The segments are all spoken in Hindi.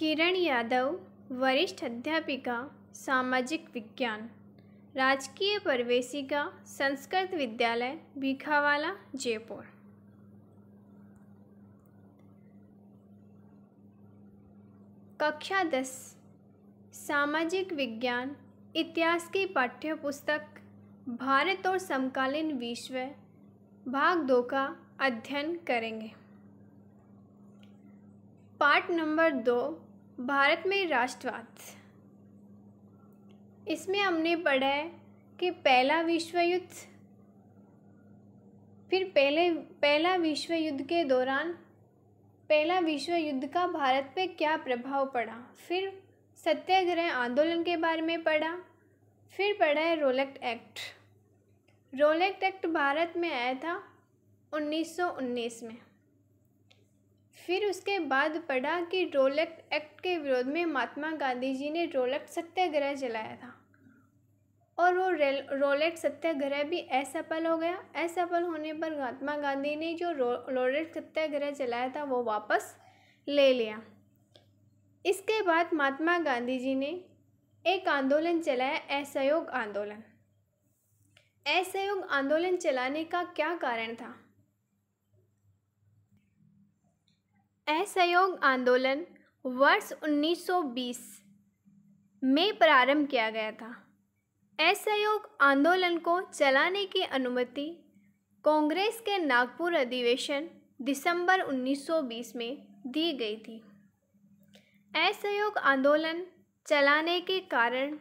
किरण यादव वरिष्ठ अध्यापिका सामाजिक विज्ञान राजकीय प्रवेशिका संस्कृत विद्यालय भीखावाला जयपुर कक्षा दस सामाजिक विज्ञान इतिहास की पाठ्य पुस्तक भारत और समकालीन विश्व भाग दो का अध्ययन करेंगे पाठ नंबर दो भारत में राष्ट्रवाद इसमें हमने पढ़ा है कि पहला विश्व युद्ध फिर पहले पहला विश्व युद्ध के दौरान पहला विश्व युद्ध का भारत पे क्या प्रभाव पड़ा फिर सत्याग्रह आंदोलन के बारे में पढ़ा फिर पढ़ा है Rowlatt act Rowlatt act Bharat में आया था 1919 में फिर उसके बाद पढ़ा कि रोलेक्ट एक्ट के विरोध में महात्मा गांधी जी ने रोलेक्ट सत्याग्रह चलाया था और वो रोलेट सत्याग्रह भी असफल हो गया असफल होने पर महात्मा गांधी ने जो रो, रोलेट सत्याग्रह चलाया था वो वापस ले लिया इसके बाद महात्मा गांधी जी ने एक आंदोलन चलाया असहयोग आंदोलन असहयोग आंदोलन चलाने का क्या कारण था असहयोग आंदोलन वर्ष 1920 में प्रारंभ किया गया था असहयोग आंदोलन को चलाने की अनुमति कांग्रेस के नागपुर अधिवेशन दिसंबर 1920 में दी गई थी असहयोग आंदोलन चलाने के कारण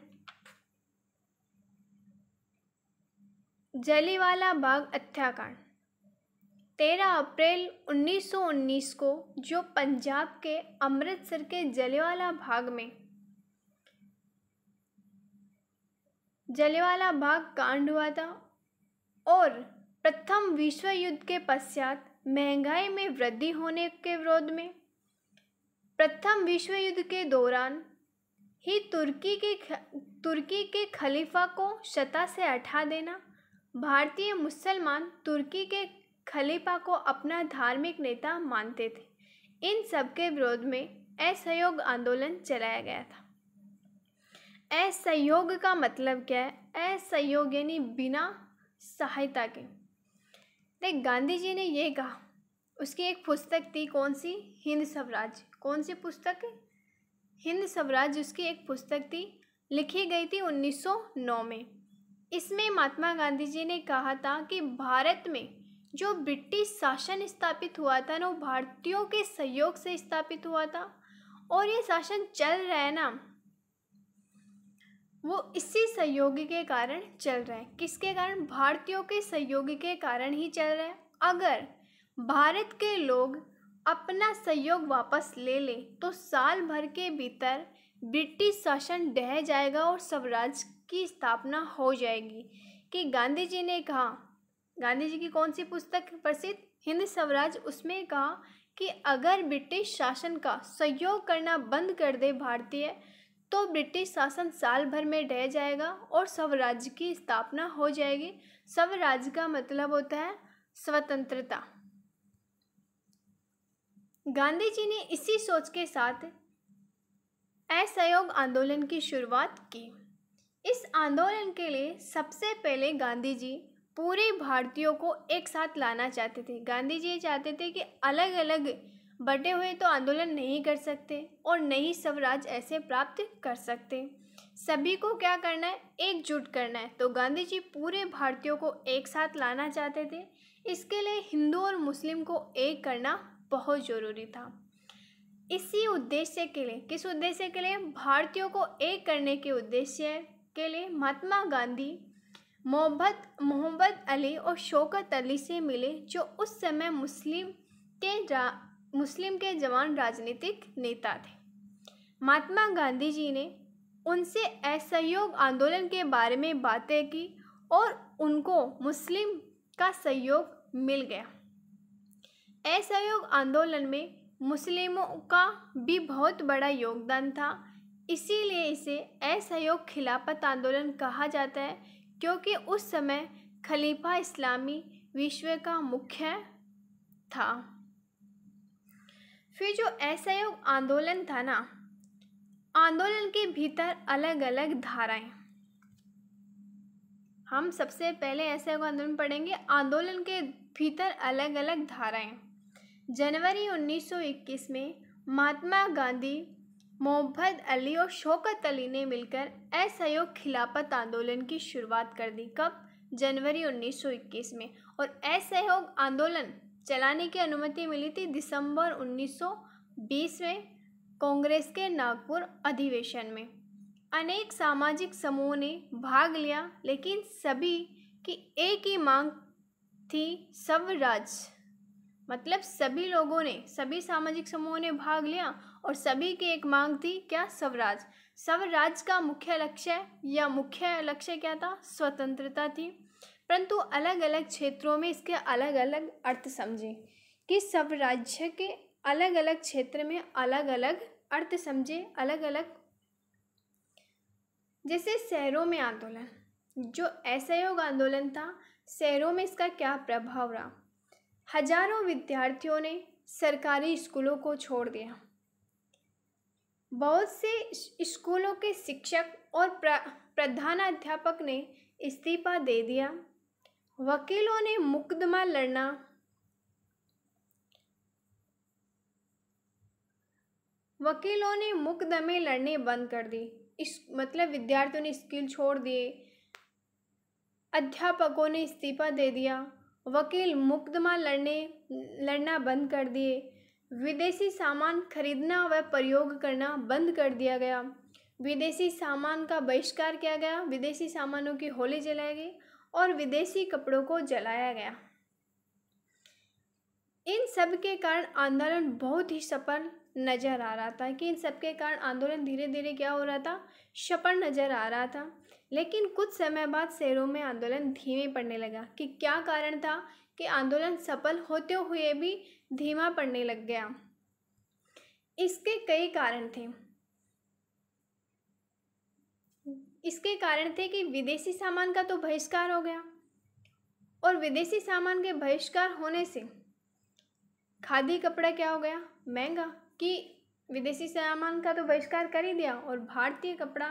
जलीवाला बाग हत्याकांड तेरह अप्रैल 1919 को जो पंजाब के अमृतसर के जलेवाला भाग में जलेवाला भाग कांड हुआ था और प्रथम विश्व युद्ध के पश्चात महंगाई में वृद्धि होने के विरोध में प्रथम विश्व युद्ध के दौरान ही तुर्की के तुर्की के खलीफा को शता से हटा देना भारतीय मुसलमान तुर्की के खलीफा को अपना धार्मिक नेता मानते थे इन सबके विरोध में असहयोग आंदोलन चलाया गया था असहयोग का मतलब क्या है असहयोग यानी बिना सहायता के देख गांधी जी ने ये कहा उसकी एक पुस्तक थी कौन सी हिंद स्वराज कौन सी पुस्तक हिंद स्वराज उसकी एक पुस्तक थी लिखी गई थी 1909 में इसमें महात्मा गांधी जी ने कहा था कि भारत में जो ब्रिटिश शासन स्थापित हुआ था ना वो भारतीयों के सहयोग से स्थापित हुआ था और ये शासन चल रहा है ना वो इसी सहयोग के कारण चल रहा है किसके कारण भारतीयों के सहयोग के कारण ही चल रहा है अगर भारत के लोग अपना सहयोग वापस ले लें तो साल भर के भीतर ब्रिटिश शासन ढह जाएगा और स्वराज की स्थापना हो जाएगी कि गांधी जी ने कहा गांधी जी की कौन सी पुस्तक प्रसिद्ध हिंद स्वराज उसमें कहा कि अगर ब्रिटिश शासन का सहयोग करना बंद कर दे भारतीय तो ब्रिटिश शासन साल भर में ढह जाएगा और स्वराज्य की स्थापना हो जाएगी स्वराज्य का मतलब होता है स्वतंत्रता गांधी जी ने इसी सोच के साथ असहयोग आंदोलन की शुरुआत की इस आंदोलन के लिए सबसे पहले गांधी जी पूरे भारतीयों को एक साथ लाना चाहते थे गांधी जी चाहते थे कि अलग अलग बटे हुए तो आंदोलन नहीं कर सकते और नहीं स्वराज ऐसे प्राप्त कर सकते सभी को क्या करना है एकजुट करना है तो गांधी जी पूरे भारतीयों को एक साथ लाना चाहते थे इसके लिए हिंदू और मुस्लिम को एक करना बहुत ज़रूरी था इसी उद्देश्य के लिए किस उद्देश्य के लिए भारतीयों को एक करने के उद्देश्य के लिए महात्मा गांधी मोहब्बत मोहम्मद अली और शौकत अली से मिले जो उस समय मुस्लिम के मुस्लिम के जवान राजनीतिक नेता थे महात्मा गांधी जी ने उनसे असहयोग आंदोलन के बारे में बातें की और उनको मुस्लिम का सहयोग मिल गया असहयोग आंदोलन में मुस्लिमों का भी बहुत बड़ा योगदान था इसीलिए इसे असहयोग खिलाफत आंदोलन कहा जाता है क्योंकि उस समय खलीफा इस्लामी विश्व का मुख्य था फिर जो असहयोग आंदोलन था ना आंदोलन के भीतर अलग अलग धाराएं हम सबसे पहले असहयोग आंदोलन पढ़ेंगे आंदोलन के भीतर अलग अलग धाराएं जनवरी 1921 में महात्मा गांधी मोहम्मद अली और शौकत अली ने मिलकर असहयोग खिलाफत आंदोलन की शुरुआत कर दी कब जनवरी 1921 में और असहयोग आंदोलन चलाने की अनुमति मिली थी दिसंबर 1920 में कांग्रेस के नागपुर अधिवेशन में अनेक सामाजिक समूहों ने भाग लिया लेकिन सभी की एक ही मांग थी स्वराज मतलब सभी लोगों ने सभी सामाजिक समूहों ने भाग लिया और सभी की एक मांग थी क्या स्वराज स्वराज का मुख्य लक्ष्य या मुख्य लक्ष्य क्या था स्वतंत्रता थी परंतु अलग अलग क्षेत्रों में इसके अलग अलग अर्थ समझें कि स्वराज्य के अलग अलग क्षेत्र में अलग अलग अर्थ समझे अलग अलग जैसे शहरों में आंदोलन जो असहयोग आंदोलन था शहरों में इसका क्या प्रभाव रहा हजारों विद्यार्थियों ने सरकारी स्कूलों को छोड़ दिया बहुत से स्कूलों के शिक्षक और प्रधानाध्यापक ने इस्तीफा दे दिया वकीलों ने मुकदमा लड़ना वकीलों ने मुकदमे लड़ने बंद कर दी इस मतलब विद्यार्थियों ने स्किल छोड़ दिए अध्यापकों ने इस्तीफा दे दिया वकील मुकदमा लड़ने लड़ना बंद कर दिए विदेशी सामान खरीदना व प्रयोग करना बंद कर दिया गया विदेशी सामान का बहिष्कार किया गया विदेशी सामानों की होली जलाई गई और विदेशी कपड़ों को जलाया गया इन सब के कारण आंदोलन बहुत ही सफल नज़र आ रहा था कि इन सब के कारण आंदोलन धीरे धीरे क्या हो रहा था सफल नज़र आ रहा था लेकिन कुछ समय बाद शहरों में आंदोलन धीमे पड़ने लगा कि क्या कारण था कि आंदोलन सफल होते हुए भी धीमा पड़ने लग गया इसके कई कारण थे इसके कारण थे कि विदेशी सामान का तो बहिष्कार हो गया और विदेशी सामान के बहिष्कार होने से खादी कपड़ा क्या हो गया महंगा कि विदेशी सामान का तो बहिष्कार कर ही दिया और भारतीय कपड़ा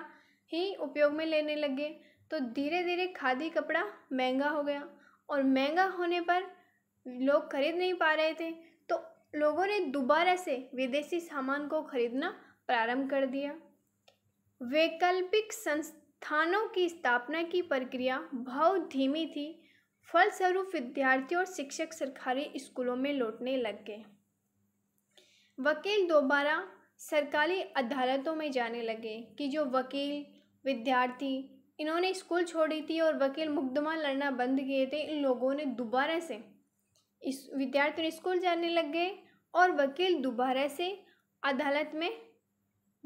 ही उपयोग में लेने लगे तो धीरे धीरे खादी कपड़ा महंगा हो गया और महंगा होने पर लोग खरीद नहीं पा रहे थे लोगों ने दोबारा से विदेशी सामान को खरीदना प्रारंभ कर दिया वैकल्पिक संस्थानों की स्थापना की प्रक्रिया बहुत धीमी थी फलस्वरूप विद्यार्थी और शिक्षक सरकारी स्कूलों में लौटने लग गए वकील दोबारा सरकारी अदालतों में जाने लगे कि जो वकील विद्यार्थी इन्होंने स्कूल छोड़ी थी और वकील मुकदमा लड़ना बंद किए थे इन लोगों ने दोबारा से इस विद्यार्थी स्कूल जाने लग गए और वकील दोबारा से अदालत में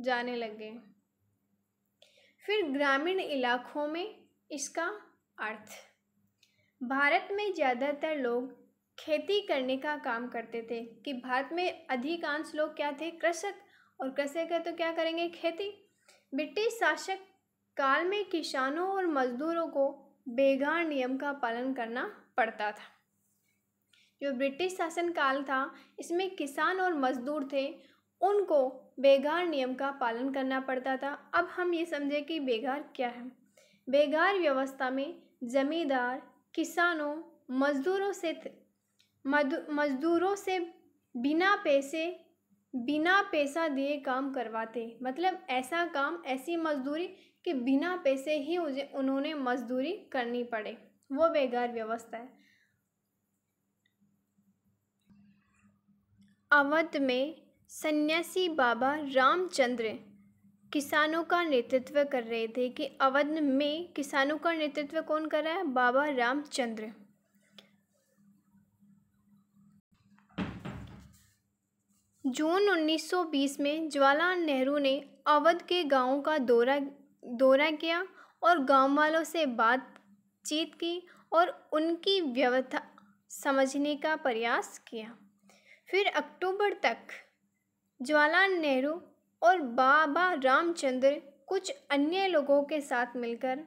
जाने लग गए फिर ग्रामीण इलाकों में इसका अर्थ भारत में ज़्यादातर लोग खेती करने का काम करते थे कि भारत में अधिकांश लोग क्या थे कृषक और कृषक है तो क्या करेंगे खेती ब्रिटिश शासक काल में किसानों और मजदूरों को बेगार नियम का पालन करना पड़ता था जो ब्रिटिश शासनकाल था इसमें किसान और मजदूर थे उनको बेगार नियम का पालन करना पड़ता था अब हम ये समझे कि बेगार क्या है बेगार व्यवस्था में जमींदार किसानों मजदूरों से मजदूरों से बिना पैसे बिना पैसा दिए काम करवाते मतलब ऐसा काम ऐसी मजदूरी कि बिना पैसे ही उन्होंने मजदूरी करनी पड़े वो बेगार व्यवस्था है अवध में सन्यासी बाबा रामचंद्र किसानों का नेतृत्व कर रहे थे कि अवध में किसानों का नेतृत्व कौन कर रहा है बाबा रामचंद्र जून 1920 में जवाहरलाल नेहरू ने अवध के गांवों का दौरा दौरा किया और गांव वालों से बातचीत की और उनकी व्यवस्था समझने का प्रयास किया फिर अक्टूबर तक जवाहरलाल नेहरू और बाबा रामचंद्र कुछ अन्य लोगों के साथ मिलकर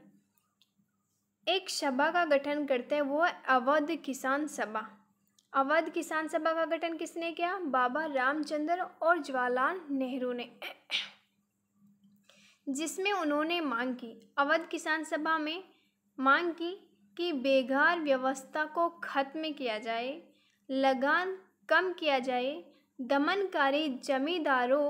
एक सभा का गठन करते हैं वो है अवध किसान सभा अवध किसान सभा का गठन किसने किया बाबा रामचंद्र और जवाहरलाल नेहरू ने जिसमें उन्होंने मांग की अवध किसान सभा में मांग की कि बेघर व्यवस्था को ख़त्म किया जाए लगान कम किया जाए दमनकारी जमींदारों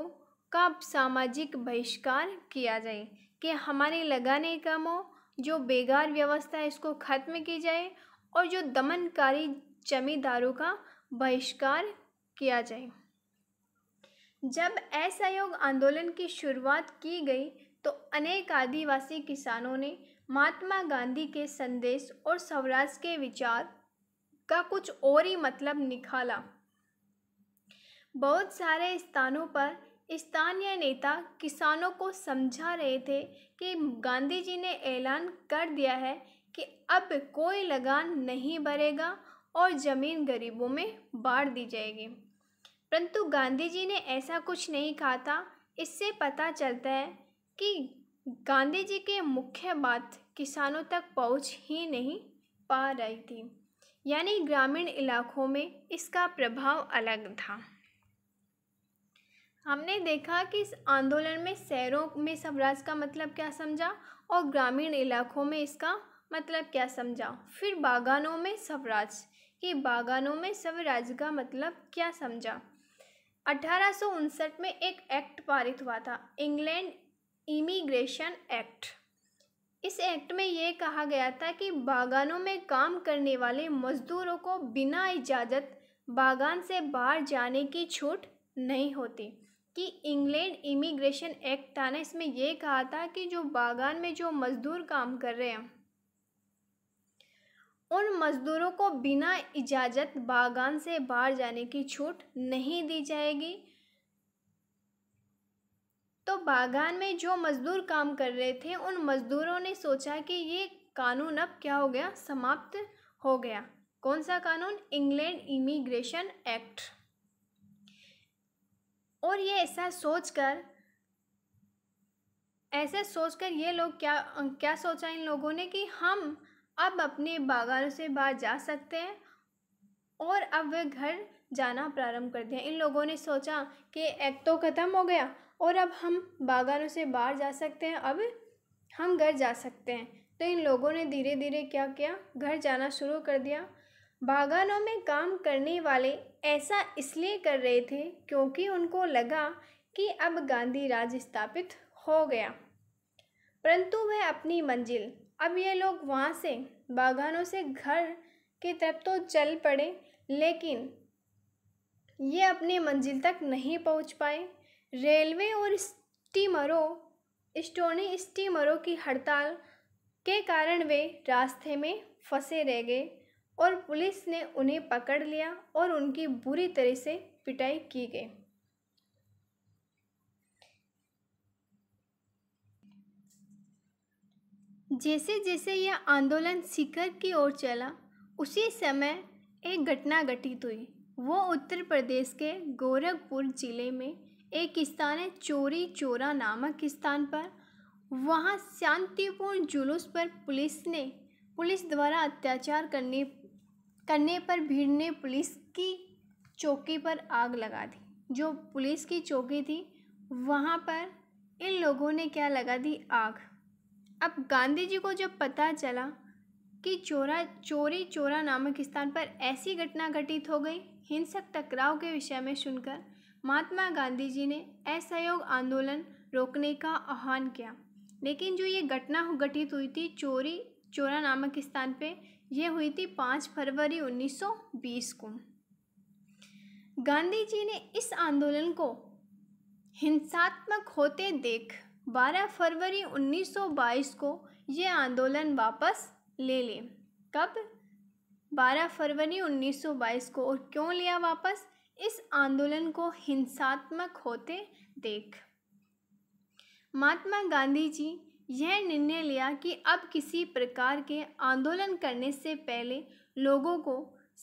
का सामाजिक बहिष्कार किया जाए कि हमारे लगाने कम हो जो बेगार व्यवस्था है इसको ख़त्म की जाए और जो दमनकारी जमींदारों का बहिष्कार किया जाए जब असहयोग आंदोलन की शुरुआत की गई तो अनेक आदिवासी किसानों ने महात्मा गांधी के संदेश और स्वराज के विचार का कुछ और ही मतलब निकाला बहुत सारे स्थानों पर स्थानीय नेता किसानों को समझा रहे थे कि गांधी जी ने ऐलान कर दिया है कि अब कोई लगान नहीं भरेगा और ज़मीन गरीबों में बांट दी जाएगी परंतु गांधी जी ने ऐसा कुछ नहीं कहा था इससे पता चलता है कि गांधी जी के मुख्य बात किसानों तक पहुंच ही नहीं पा रही थी यानी ग्रामीण इलाकों में इसका प्रभाव अलग था हमने देखा कि इस आंदोलन में शहरों में स्वराज का मतलब क्या समझा और ग्रामीण इलाकों में इसका मतलब क्या समझा फिर बागानों में स्वराज कि बागानों में स्वराज का मतलब क्या समझा अठारह में एक एक्ट पारित हुआ था इंग्लैंड इमिग्रेशन एक्ट इस एक्ट में ये कहा गया था कि बागानों में काम करने वाले मजदूरों को बिना इजाज़त बागान से बाहर जाने की छूट नहीं होती कि इंग्लैंड इमिग्रेशन एक्ट था ना इसमें यह कहा था कि जो बागान में जो मज़दूर काम कर रहे हैं उन मज़दूरों को बिना इजाज़त बागान से बाहर जाने की छूट नहीं दी जाएगी तो बागान में जो मज़दूर काम कर रहे थे उन मज़दूरों ने सोचा कि ये कानून अब क्या हो गया समाप्त हो गया कौन सा कानून इंग्लैंड इमिग्रेशन एक्ट और ये ऐसा सोचकर ऐसे सोचकर ये लोग क्या क्या सोचा इन लोगों ने कि हम अब अपने बागानों से बाहर जा सकते हैं और अब वे घर जाना प्रारंभ कर दिया इन लोगों ने सोचा कि एक तो ख़त्म हो गया और अब हम बागानों से बाहर जा सकते हैं अब हम घर जा सकते हैं तो इन लोगों ने धीरे धीरे क्या किया घर जाना शुरू कर दिया बागानों में काम करने वाले ऐसा इसलिए कर रहे थे क्योंकि उनको लगा कि अब गांधी राज स्थापित हो गया परंतु वह अपनी मंजिल अब ये लोग वहाँ से बागानों से घर की तरफ तो चल पड़े लेकिन ये अपनी मंजिल तक नहीं पहुँच पाए रेलवे और स्टीमरों स्टोनी स्टीमरों की हड़ताल के कारण वे रास्ते में फंसे रह गए और पुलिस ने उन्हें पकड़ लिया और उनकी बुरी तरह से पिटाई की गई जैसे जैसे यह आंदोलन शिखर की ओर चला उसी समय एक घटना घटित हुई वो उत्तर प्रदेश के गोरखपुर जिले में एक स्थान है चोरी चोरा नामक स्थान पर वहाँ शांतिपूर्ण जुलूस पर पुलिस ने पुलिस द्वारा अत्याचार करने करने पर भीड़ ने पुलिस की चौकी पर आग लगा दी जो पुलिस की चौकी थी वहाँ पर इन लोगों ने क्या लगा दी आग अब गांधी जी को जब पता चला कि चोरा चोरी चोरा नामक स्थान पर ऐसी घटना घटित हो गई हिंसक टकराव के विषय में सुनकर महात्मा गांधी जी ने असहयोग आंदोलन रोकने का आह्वान किया लेकिन जो ये घटना घटित हुई थी चोरी चोरा नामक स्थान पे यह हुई थी पाँच फरवरी 1920 को गांधी जी ने इस आंदोलन को हिंसात्मक होते देख 12 फरवरी 1922 को ये आंदोलन वापस ले ले कब 12 फरवरी 1922 को और क्यों लिया वापस इस आंदोलन को हिंसात्मक होते देख महात्मा गांधी जी यह निर्णय लिया कि अब किसी प्रकार के आंदोलन करने से पहले लोगों को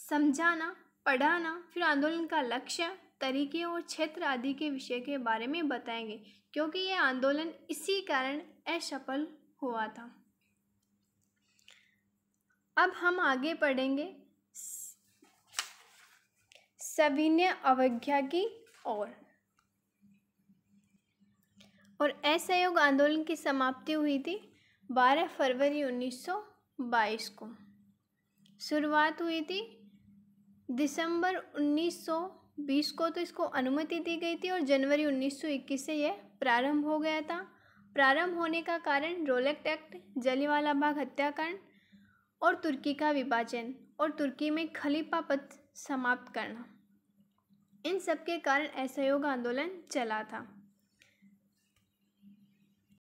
समझाना पढ़ाना फिर आंदोलन का लक्ष्य तरीके और क्षेत्र आदि के विषय के बारे में बताएंगे क्योंकि यह आंदोलन इसी कारण असफल हुआ था अब हम आगे पढ़ेंगे सविनय अवज्ञा की ओर और असहयोग आंदोलन की समाप्ति हुई थी 12 फरवरी 1922 को शुरुआत हुई थी दिसंबर 1920 को तो इसको अनुमति दी गई थी और जनवरी 1921 से यह प्रारंभ हो गया था प्रारंभ होने का कारण रोलेक्ट एक्ट जलीवाला बाग हत्याकांड और तुर्की का विभाजन और तुर्की में खलीफा पद समाप्त करना इन सब के कारण असहयोग आंदोलन चला था